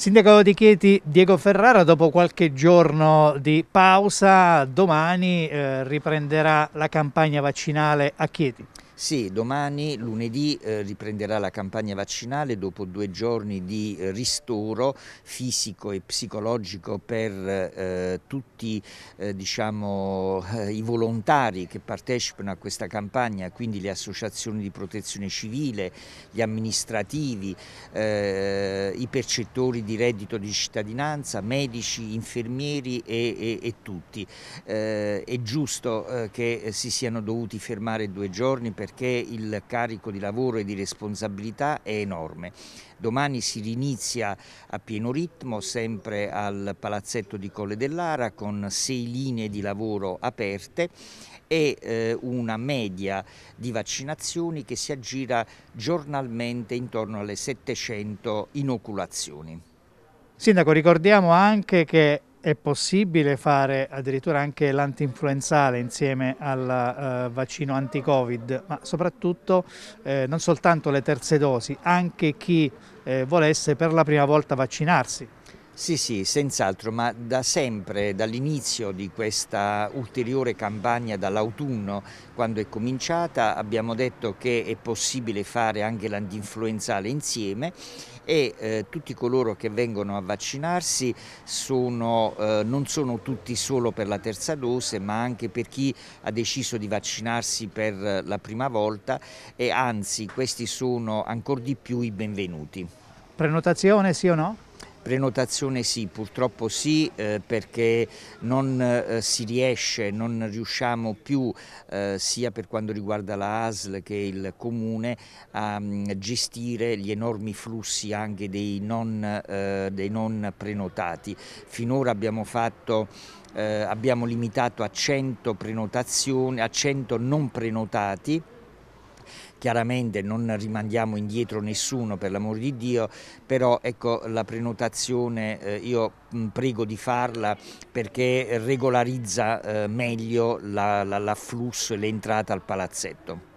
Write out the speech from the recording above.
Sindaco di Chieti, Diego Ferrara, dopo qualche giorno di pausa, domani eh, riprenderà la campagna vaccinale a Chieti. Sì, domani lunedì eh, riprenderà la campagna vaccinale dopo due giorni di eh, ristoro fisico e psicologico per eh, tutti eh, diciamo, eh, i volontari che partecipano a questa campagna, quindi le associazioni di protezione civile, gli amministrativi, i percettori di reddito di cittadinanza, medici, infermieri e, e, e tutti. è giusto che si siano dovuti fermare due giorni per perché il carico di lavoro e di responsabilità è enorme. Domani si rinizia a pieno ritmo, sempre al palazzetto di Colle dell'Ara, con sei linee di lavoro aperte e eh, una media di vaccinazioni che si aggira giornalmente intorno alle 700 inoculazioni. Sindaco, ricordiamo anche che è possibile fare addirittura anche l'antinfluenzale insieme al eh, vaccino anti-covid, ma soprattutto eh, non soltanto le terze dosi, anche chi eh, volesse per la prima volta vaccinarsi. Sì, sì, senz'altro, ma da sempre, dall'inizio di questa ulteriore campagna, dall'autunno, quando è cominciata, abbiamo detto che è possibile fare anche l'antinfluenzale insieme e eh, tutti coloro che vengono a vaccinarsi sono, eh, non sono tutti solo per la terza dose, ma anche per chi ha deciso di vaccinarsi per la prima volta e anzi questi sono ancora di più i benvenuti. Prenotazione sì o no? Prenotazione sì, purtroppo sì, eh, perché non eh, si riesce, non riusciamo più, eh, sia per quanto riguarda la ASL che il Comune, a um, gestire gli enormi flussi anche dei non, eh, dei non prenotati. Finora abbiamo fatto eh, abbiamo limitato a 100, a 100 non prenotati chiaramente non rimandiamo indietro nessuno per l'amor di Dio, però ecco la prenotazione eh, io prego di farla perché regolarizza eh, meglio l'afflusso la, la, e l'entrata al palazzetto.